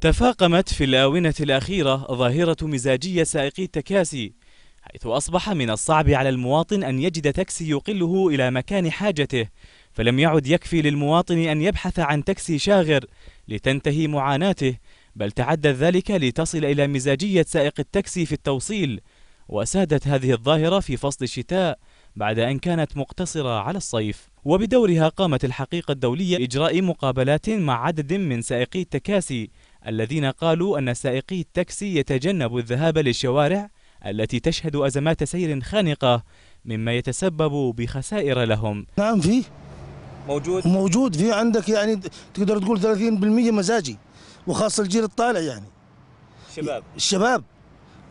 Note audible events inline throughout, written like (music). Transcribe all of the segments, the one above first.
تفاقمت في الآونة الأخيرة ظاهرة مزاجية سائقي التكاسي حيث أصبح من الصعب على المواطن أن يجد تاكسي يقله إلى مكان حاجته فلم يعد يكفي للمواطن أن يبحث عن تاكسي شاغر لتنتهي معاناته بل تعدى ذلك لتصل إلى مزاجية سائق التاكسي في التوصيل وسادت هذه الظاهرة في فصل الشتاء بعد أن كانت مقتصرة على الصيف وبدورها قامت الحقيقة الدولية إجراء مقابلات مع عدد من سائقي التكاسي الذين قالوا أن سائقي التاكسي يتجنب الذهاب للشوارع التي تشهد أزمات سير خانقة مما يتسبب بخسائر لهم نعم فيه موجود موجود في عندك يعني تقدر تقول 30% مزاجي وخاصة الجيل الطالع يعني شباب الشباب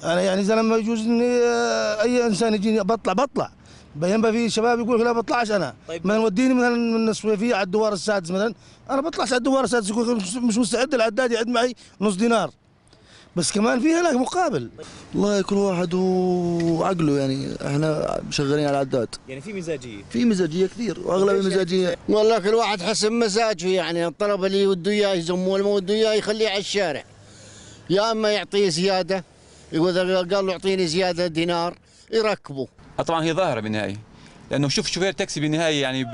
أنا يعني زلمة يجوز أني آه، أي إنسان يجيني بطلع بطلع بينما في شباب يقول لا بطلعش انا طيب. ما نوديني مثلا من الصويفيه على الدوار السادس مثلا انا بطلعش على الدوار السادس يقول مش مستعد العداد يعد معي نص دينار بس كمان في هناك مقابل والله كل واحد وعقله يعني احنا شغالين على العداد يعني في مزاجيه في مزاجيه كثير واغلب يعني؟ المزاجيه والله كل واحد حسب مزاجه يعني الطلب اللي وده اياه يزمه اللي ما وده اياه يخليه على الشارع يا اما يعطيه زياده يقول قال له اعطيني زياده دينار يركبوا طبعا هي ظاهره بالنهايه لانه شوف شوفير تاكسي بالنهايه يعني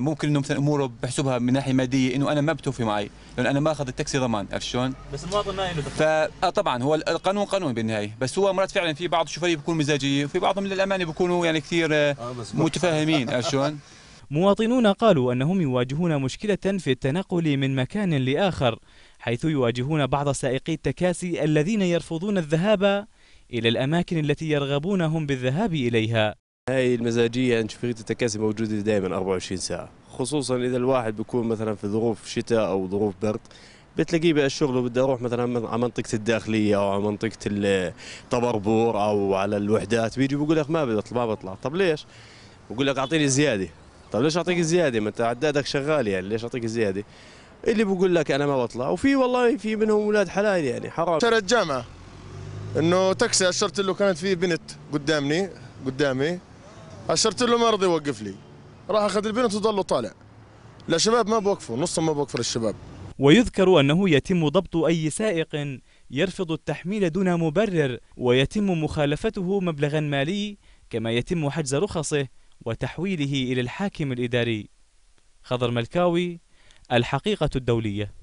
ممكن انه مثلا اموره بحسبها من ناحيه ماديه انه انا ما بتوفي معي لان انا ما اخذ التاكسي ضمان عرفت شلون؟ بس المواطن ما له دخل آه طبعا هو القانون قانون بالنهايه بس هو مرات فعلا في بعض الشوفير بيكون مزاجيه وفي بعضهم للامانه بيكونوا يعني كثير آه، آه، متفاهمين عرفت شلون؟ (laughs) مواطنون قالوا انهم يواجهون مشكله في التنقل من مكان لاخر حيث يواجهون بعض سائقي التكاسي الذين يرفضون الذهاب إلى الأماكن التي يرغبون هم بالذهاب إليها هاي المزاجية أنت شفريت التكاسي موجودة دائما 24 ساعة خصوصا إذا الواحد بيكون مثلا في ظروف شتاء أو ظروف برد بتلاقيه بقى الشغل وبدي اروح مثلا على منطقه الداخليه او على منطقه الطبربور او على الوحدات بيجي بيقول لك ما بطلع ما بطلع طب ليش؟ بقول لك اعطيني زياده طب ليش اعطيك زياده ما انت عدادك شغال يعني ليش اعطيك زياده؟ اللي بقول لك انا ما بطلع وفي والله في منهم اولاد حلال يعني حرام شارع الجامعه انه تاكسي اشرت له كانت في بنت قدامني قدامي اشرت له ما رضي يوقف لي راح اخذ البنت وظلوا طالع لا شباب ما بوقفوا نصهم ما بوقفوا للشباب ويذكر انه يتم ضبط اي سائق يرفض التحميل دون مبرر ويتم مخالفته مبلغا مالي كما يتم حجز رخصه وتحويله الى الحاكم الاداري خضر ملكاوي الحقيقه الدوليه